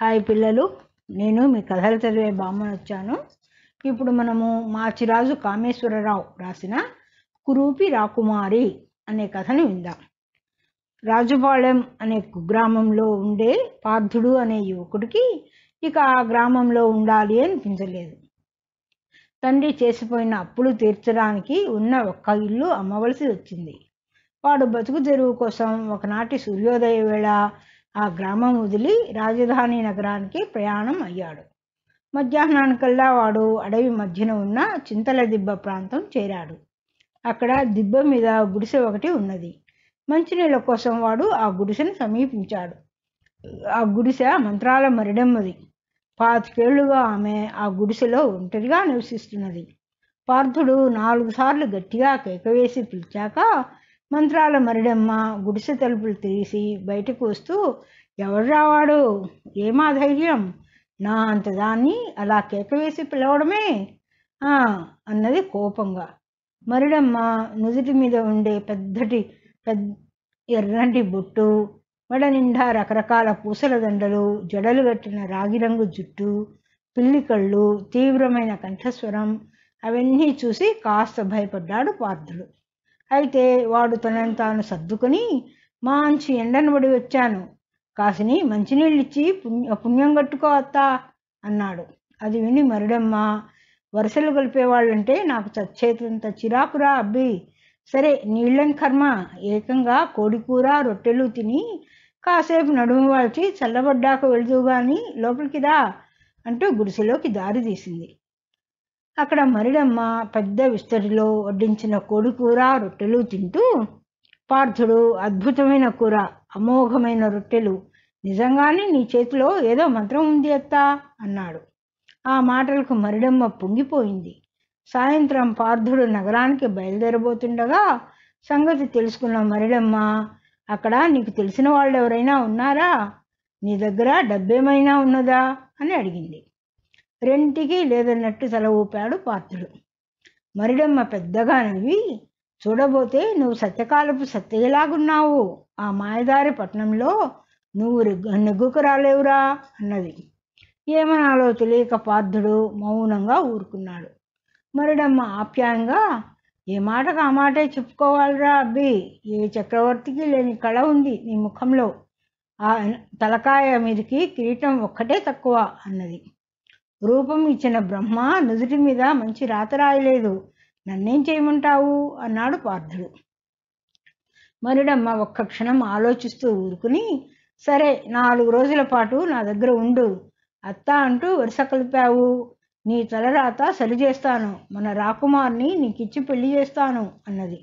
hi పిల్లలు నేను మీ కథలు చదివే బామ్మ వచ్చాను ఇప్పుడు మనము మాచిరాజు కామేశ్వరరావు రాసిన కురూపి రాకుమారి అనే కథను విందాం రాజుపాళెం అనే కుగ్రామంలో ఉండే పార్థుడు అనే యువకుడికి ఇక ఆ గ్రామంలో ఉండాలి అనిపించలేదు తండ్రి చేసిపోయిన అప్పులు తీర్చడానికి ఉన్న ఒక్క ఇల్లు అమ్మవలసి వచ్చింది వాడు బతుకు తెరువు కోసం ఒకనాటి సూర్యోదయ వేళ ఆ గ్రామం వదిలి రాజధాని నగరానికి ప్రయాణం అయ్యాడు మధ్యాహ్నానికల్లా వాడు అడవి మధ్యన ఉన్న చింతల దిబ్బ ప్రాంతం చేరాడు అక్కడ దిబ్బ మీద గుడిసె ఒకటి ఉన్నది మంచినీళ్ళ కోసం వాడు ఆ గుడిసెను సమీపించాడు ఆ గుడిసె మంత్రాల మరిడమ్మది పాతికేళ్లుగా ఆమె ఆ గుడిసెలో ఒంటరిగా నివసిస్తున్నది పార్థుడు నాలుగు సార్లు గట్టిగా కేకవేసి పిలిచాక మంత్రాల మరిడమ్మ గుడిసె తలుపులు తీసి బయటకు వస్తూ రావాడు ఏమా ధైర్యం నా అంత దాన్ని అలా కేకవేసి పిలవడమే అన్నది కోపంగా మరిడమ్మ నుదుటి మీద ఉండే పెద్దటి పెద్ద ఎర్రటి బొట్టు మెడ నిండా రకరకాల పూసల దండలు జడలు కట్టిన రాగిరంగు జుట్టు పిల్లి కళ్ళు తీవ్రమైన కంఠస్వరం అవన్నీ చూసి కాస్త భయపడ్డాడు పార్థుడు అయితే వాడు తనని తాను సర్దుకుని మంచి పడి వచ్చాను కాసిని మంచినీళ్ళిచ్చి పుణ్య పుణ్యం కట్టుకో అత్తా అన్నాడు అది విని మరుడమ్మ వరుసలు కలిపేవాళ్ళంటే నాకు చచ్చేతంత చిరాకురా అబ్బి సరే నీళ్ళని కర్మ ఏకంగా కోడికూర రొట్టెలు తిని కాసేపు నడుము వాల్చి చల్లబడ్డాక వెళుతూ కానీ లోపలికిదా అంటూ గుడిసెలోకి దారి తీసింది అక్కడ మరిడమ్మ పెద్ద విస్తరిలో వడ్డించిన కోడికూర రొట్టెలు తింటూ పార్థుడు అద్భుతమైన కూర అమోఘమైన రొట్టెలు నిజంగానే నీ చేతిలో ఏదో మంత్రం ఉంది అత్తా అన్నాడు ఆ మాటలకు మరిడమ్మ పొంగిపోయింది సాయంత్రం పార్థుడు నగరానికి బయలుదేరబోతుండగా సంగతి తెలుసుకున్న మరిడమ్మ అక్కడ నీకు తెలిసిన వాళ్ళు ఎవరైనా ఉన్నారా నీ దగ్గర డబ్బేమైనా ఉన్నదా అని అడిగింది రెంటికి లేదన్నట్టు తల ఊపాడు పాత్రుడు మరిడమ్మ పెద్దగా నవ్వి చూడబోతే నువ్వు సత్యకాలపు సత్యలాగున్నావు ఆ మాయదారి పట్నంలో నువ్వు నెగ్గుకు రాలేవురా అన్నది ఏమనాలో తెలియక పార్థుడు మౌనంగా ఊరుకున్నాడు మరిడమ్మ ఆప్యాయంగా ఏ మాటకు ఆ మాటే చెప్పుకోవాలిరా అబ్బి ఏ చక్రవర్తికి లేని కళ ఉంది నీ ముఖంలో ఆ తలకాయ మీదకి కిరీటం ఒక్కటే తక్కువ అన్నది రూపం ఇచ్చిన బ్రహ్మ నుదుటి మీద మంచి రాత రాయలేదు నన్నేం చేయమంటావు అన్నాడు పార్థుడు మరుడమ్మ ఒక్క క్షణం ఆలోచిస్తూ ఊరుకుని సరే నాలుగు రోజుల పాటు నా దగ్గర ఉండు అత్త అంటూ వరుస కలిపావు నీ తల రాత సరి చేస్తాను మన రాకుమార్ని నీకిచ్చి పెళ్లి చేస్తాను అన్నది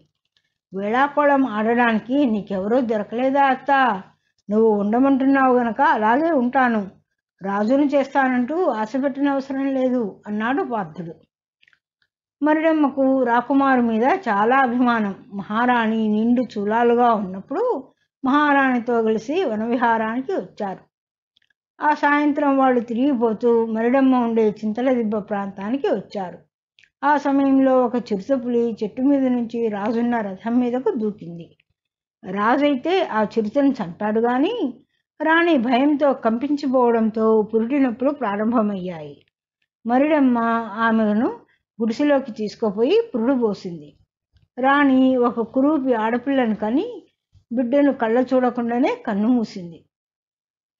వేళాకోళం ఆడడానికి నీకెవరూ దొరకలేదా అత్త నువ్వు ఉండమంటున్నావు గనక అలాగే ఉంటాను రాజును చేస్తానంటూ అవసరం లేదు అన్నాడు పార్థుడు మరిడమ్మకు రాకుమారు మీద చాలా అభిమానం మహారాణి నిండు చూలాలుగా ఉన్నప్పుడు మహారాణితో కలిసి వనవిహారానికి వచ్చారు ఆ సాయంత్రం వాళ్ళు తిరిగిపోతూ మరిడమ్మ ఉండే చింతలదిబ్బ ప్రాంతానికి వచ్చారు ఆ సమయంలో ఒక చిరుతపులి చెట్టు మీద నుంచి రాజున్న రథం మీదకు దూకింది రాజైతే ఆ చిరుతను చంపాడు కానీ రాణి భయంతో కంపించిపోవడంతో పురుటి నొప్పులు ప్రారంభమయ్యాయి మరిడమ్మ ఆమెను గుడిసెలోకి తీసుకుపోయి పురుడు పోసింది రాణి ఒక కురూపి ఆడపిల్లను కని బిడ్డను కళ్ళ చూడకుండానే కన్ను మూసింది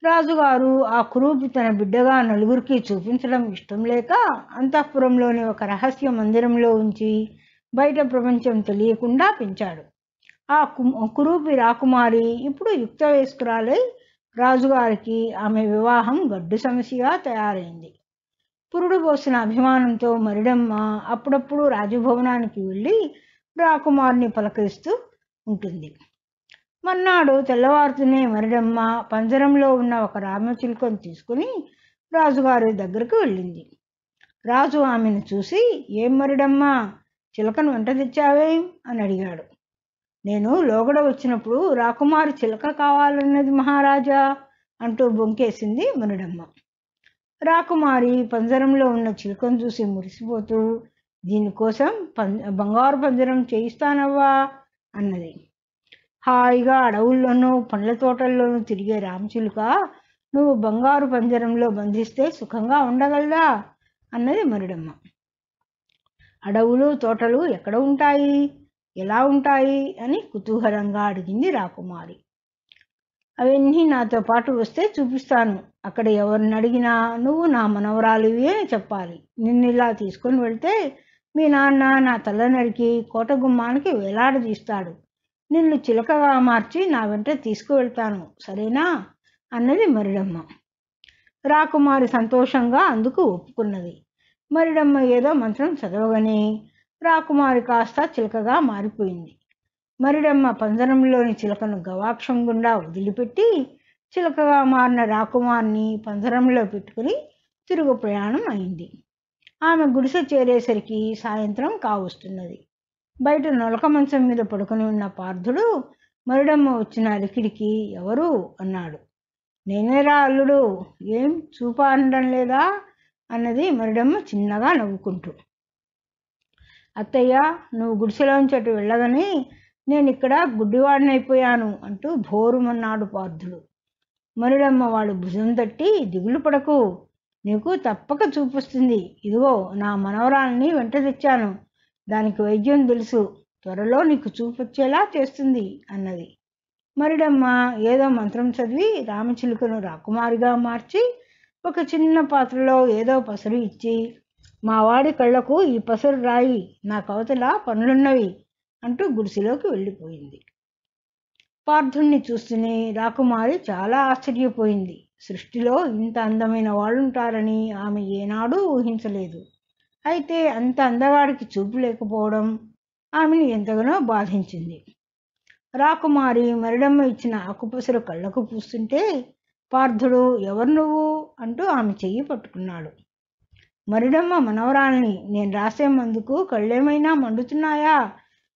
రాజుగారు ఆ కురూపి తన బిడ్డగా నలుగురికి చూపించడం ఇష్టం లేక అంతఃపురంలోని ఒక రహస్య మందిరంలో ఉంచి బయట ప్రపంచం తెలియకుండా పెంచాడు ఆ కురూపి రాకుమారి ఇప్పుడు యుక్త వయస్కురాలై రాజుగారికి ఆమె వివాహం గడ్డు సమస్యగా తయారైంది పురుడు పోసిన అభిమానంతో మరిడమ్మ అప్పుడప్పుడు రాజభవనానికి వెళ్ళి రాకుమారిని పలకరిస్తూ ఉంటుంది మర్నాడు తెల్లవారుతూనే మరిడమ్మ పంజరంలో ఉన్న ఒక రామచిలుకను తీసుకుని రాజుగారి దగ్గరకు వెళ్ళింది రాజు ఆమెను చూసి ఏం మరిడమ్మ చిలకను వెంట తెచ్చావేం అని అడిగాడు నేను లోగడ వచ్చినప్పుడు రాకుమారి చిలక కావాలన్నది మహారాజా అంటూ బొంకేసింది మునుడమ్మ రాకుమారి పంజరంలో ఉన్న చిలుకను చూసి మురిసిపోతూ దీనికోసం పం బంగారు పంజరం చేయిస్తానవ్వా అన్నది హాయిగా అడవుల్లోనూ పండ్ల తోటల్లోనూ తిరిగే రామచిలుక నువ్వు బంగారు పంజరంలో బంధిస్తే సుఖంగా ఉండగలదా అన్నది మరుడమ్మ అడవులు తోటలు ఎక్కడ ఉంటాయి ఎలా ఉంటాయి అని కుతూహలంగా అడిగింది రాకుమారి అవన్నీ నాతో పాటు వస్తే చూపిస్తాను అక్కడ ఎవరిని అడిగినా నువ్వు నా మనవరాలివి అని చెప్పాలి నిన్ను ఇలా తీసుకొని వెళ్తే మీ నాన్న నా తల నరికి కోట గుమ్మానికి వేలాడదీస్తాడు నిన్ను చిలకగా మార్చి నా వెంట తీసుకువెళ్తాను సరేనా అన్నది మరిడమ్మ రాకుమారి సంతోషంగా అందుకు ఒప్పుకున్నది మరిడమ్మ ఏదో మంత్రం చదవగానే రాకుమారి కాస్త చిలకగా మారిపోయింది మరిడమ్మ పంజరంలోని చిలకను గవాక్షం గుండా వదిలిపెట్టి చిలకగా మారిన రాకుమారిని పంజరంలో పెట్టుకుని తిరుగు ప్రయాణం అయింది ఆమె గుడిసె చేరేసరికి సాయంత్రం కావస్తున్నది బయట నొలక మంచం మీద పడుకుని ఉన్న పార్థుడు మరుడమ్మ వచ్చిన అలికిడికి ఎవరు అన్నాడు నేనేరా అల్లుడు ఏం చూపా అనడం లేదా అన్నది మరుడమ్మ చిన్నగా నవ్వుకుంటూ అత్తయ్య నువ్వు గుడిసెలోంచి అటు వెళ్ళదని నేను ఇక్కడ గుడ్డివాడినైపోయాను అంటూ భోరుమన్నాడు పార్థుడు మరుడమ్మ వాడు భుజం తట్టి దిగులు పడకు నీకు తప్పక చూపిస్తుంది ఇదిగో నా మనవరాల్ని వెంట తెచ్చాను దానికి వైద్యం తెలుసు త్వరలో నీకు చూపొచ్చేలా చేస్తుంది అన్నది మరిడమ్మ ఏదో మంత్రం చదివి రామచిలుకను రాకుమారిగా మార్చి ఒక చిన్న పాత్రలో ఏదో పసరు ఇచ్చి మావాడి కళ్ళకు ఈ పసరు రాయి నా కవతల పనులున్నవి అంటూ గుడిసెలోకి వెళ్ళిపోయింది పార్థుణ్ణి చూస్తూనే రాకుమారి చాలా ఆశ్చర్యపోయింది సృష్టిలో ఇంత అందమైన వాళ్ళుంటారని ఆమె ఏనాడూ ఊహించలేదు అయితే అంత అందవాడికి చూపు లేకపోవడం ఆమెను ఎంతగానో బాధించింది రాకుమారి మరిడమ్మ ఇచ్చిన ఆకుపసరు కళ్ళకు పూస్తుంటే పార్థుడు ఎవరు నువ్వు అంటూ ఆమె చెయ్యి పట్టుకున్నాడు మరిడమ్మ మనవరాల్ని నేను రాసే మందుకు కళ్ళేమైనా మండుతున్నాయా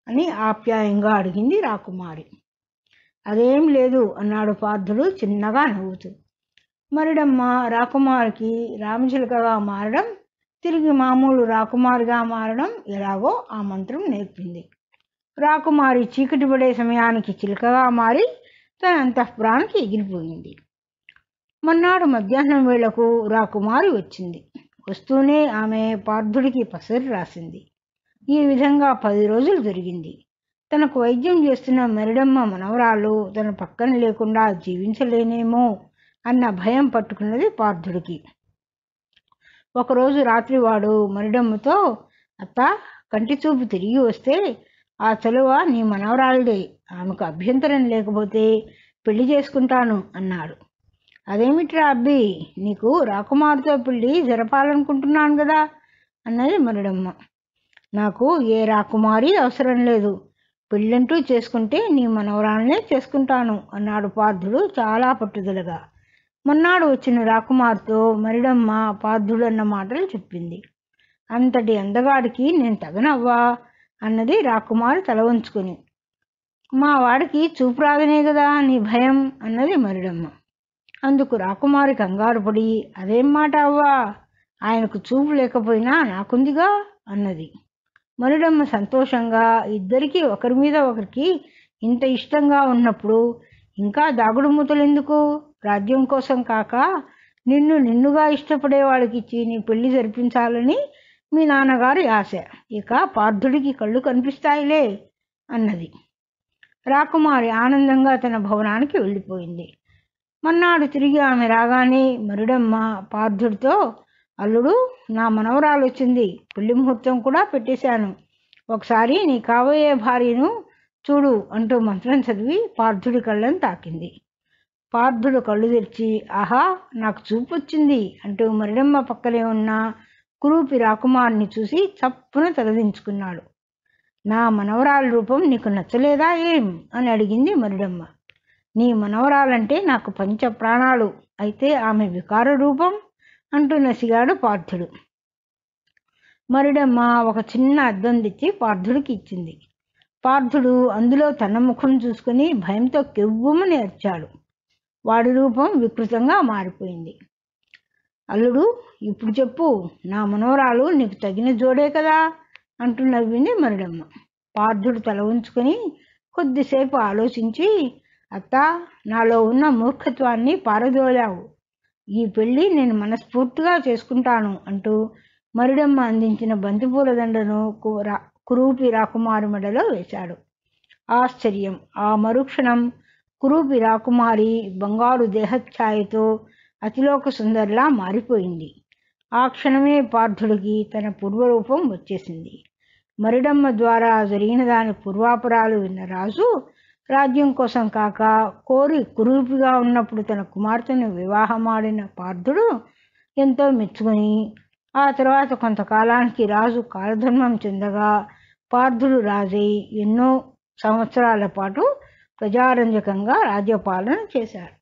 అని ఆప్యాయంగా అడిగింది రాకుమారి అదేం లేదు అన్నాడు పార్థుడు చిన్నగా నవ్వుతూ మరిడమ్మ రాకుమారికి రామచిలుకగా మారడం తిరిగి మామూలు రాకుమారిగా మారడం ఎలాగో ఆ మంత్రం నేర్పింది రాకుమారి చీకటి పడే సమయానికి చిలుకగా మారి తన అంతఃపురానికి ఎగిరిపోయింది మన్నాడు మధ్యాహ్నం వేళకు రాకుమారి వచ్చింది వస్తూనే ఆమె పార్థుడికి పసరు రాసింది ఈ విధంగా పది రోజులు జరిగింది తనకు వైద్యం చేస్తున్న మెరడమ్మ మనవరాలు తన పక్కన లేకుండా జీవించలేనేమో అన్న భయం పట్టుకున్నది పార్థుడికి ఒకరోజు రాత్రి వాడు మరిడమ్మతో అత్త కంటి చూపు తిరిగి వస్తే ఆ చలువ నీ మనవరాలదే ఆమెకు అభ్యంతరం లేకపోతే పెళ్లి చేసుకుంటాను అన్నాడు అదేమిట్రా అబ్బి నీకు రాకుమారుతో పెళ్ళి జరపాలనుకుంటున్నాను కదా అన్నది మరుడమ్మ నాకు ఏ రాకుమారి అవసరం లేదు పెళ్ళంటూ చేసుకుంటే నీ మనవరాలనే చేసుకుంటాను అన్నాడు పార్థుడు చాలా పట్టుదలగా మొన్నాడు వచ్చిన రాకుమార్తో మరిడమ్మ పార్థుడు అన్న మాటలు చెప్పింది అంతటి అందగాడికి నేను తగనవ్వా అన్నది రాకుమారు తల ఉంచుకుని మా వాడికి చూపు రాదనే కదా నీ భయం అన్నది మరిడమ్మ అందుకు రాకుమారి కంగారు పడి అదేం మాట అవ్వా ఆయనకు చూపు లేకపోయినా నాకుందిగా అన్నది మరుడమ్మ సంతోషంగా ఇద్దరికి ఒకరి మీద ఒకరికి ఇంత ఇష్టంగా ఉన్నప్పుడు ఇంకా దాగుడు మూతలెందుకు రాజ్యం కోసం కాక నిన్ను నిన్నుగా ఇష్టపడేవాడికి ఇచ్చి నీ పెళ్లి జరిపించాలని మీ నాన్నగారి ఆశ ఇక పార్థుడికి కళ్ళు కనిపిస్తాయిలే అన్నది రాకుమారి ఆనందంగా తన భవనానికి వెళ్ళిపోయింది మన్నాడు తిరిగి ఆమె రాగానే మరుడమ్మ పార్థుడితో అల్లుడు నా మనవరాలు వచ్చింది పెళ్లి ముహూర్తం కూడా పెట్టేశాను ఒకసారి నీ కాబోయే భార్యను చూడు అంటూ మంత్రం చదివి పార్థుడి కళ్ళను తాకింది పార్థుడు కళ్ళు తెరిచి ఆహా నాకు చూపు వచ్చింది అంటూ మరిడమ్మ పక్కనే ఉన్న కురూపి రాకుమారుని చూసి చప్పున తలదించుకున్నాడు నా మనవరాల రూపం నీకు నచ్చలేదా ఏం అని అడిగింది మరుడమ్మ నీ మనవరాలంటే నాకు పంచ ప్రాణాలు అయితే ఆమె వికార రూపం అంటూ నసిగాడు పార్థుడు మరుడమ్మ ఒక చిన్న అద్దం తెచ్చి పార్థుడికి ఇచ్చింది పార్థుడు అందులో తన ముఖం చూసుకుని భయంతో కెవ్వుమని నేర్చాడు వాడి రూపం వికృతంగా మారిపోయింది అల్లుడు ఇప్పుడు చెప్పు నా మనోరాలు నీకు తగిన జోడే కదా అంటూ నవ్వింది మరుడమ్మ పార్థుడు తల ఉంచుకొని కొద్దిసేపు ఆలోచించి అత్త నాలో ఉన్న మూర్ఖత్వాన్ని పారదోలావు ఈ పెళ్ళి నేను మనస్ఫూర్తిగా చేసుకుంటాను అంటూ మరుడమ్మ అందించిన బంతిపూల దండను కురూపి రాకుమారి మెడలో వేశాడు ఆశ్చర్యం ఆ మరుక్షణం కురూపి రాకుమారి బంగారు దేహఛాయతో అతిలోక సుందరిలా మారిపోయింది ఆ క్షణమే పార్థుడికి తన పూర్వరూపం వచ్చేసింది మరిడమ్మ ద్వారా జరిగిన దాని పూర్వాపురాలు విన్న రాజు రాజ్యం కోసం కాక కోరి కురూపిగా ఉన్నప్పుడు తన కుమార్తెను వివాహమాడిన పార్థుడు ఎంతో మెచ్చుకొని ఆ తర్వాత కొంతకాలానికి రాజు కాలధర్మం చెందగా పార్థుడు రాజై ఎన్నో సంవత్సరాల పాటు ప్రజారంజకంగా రాజ్యపాలన చేశారు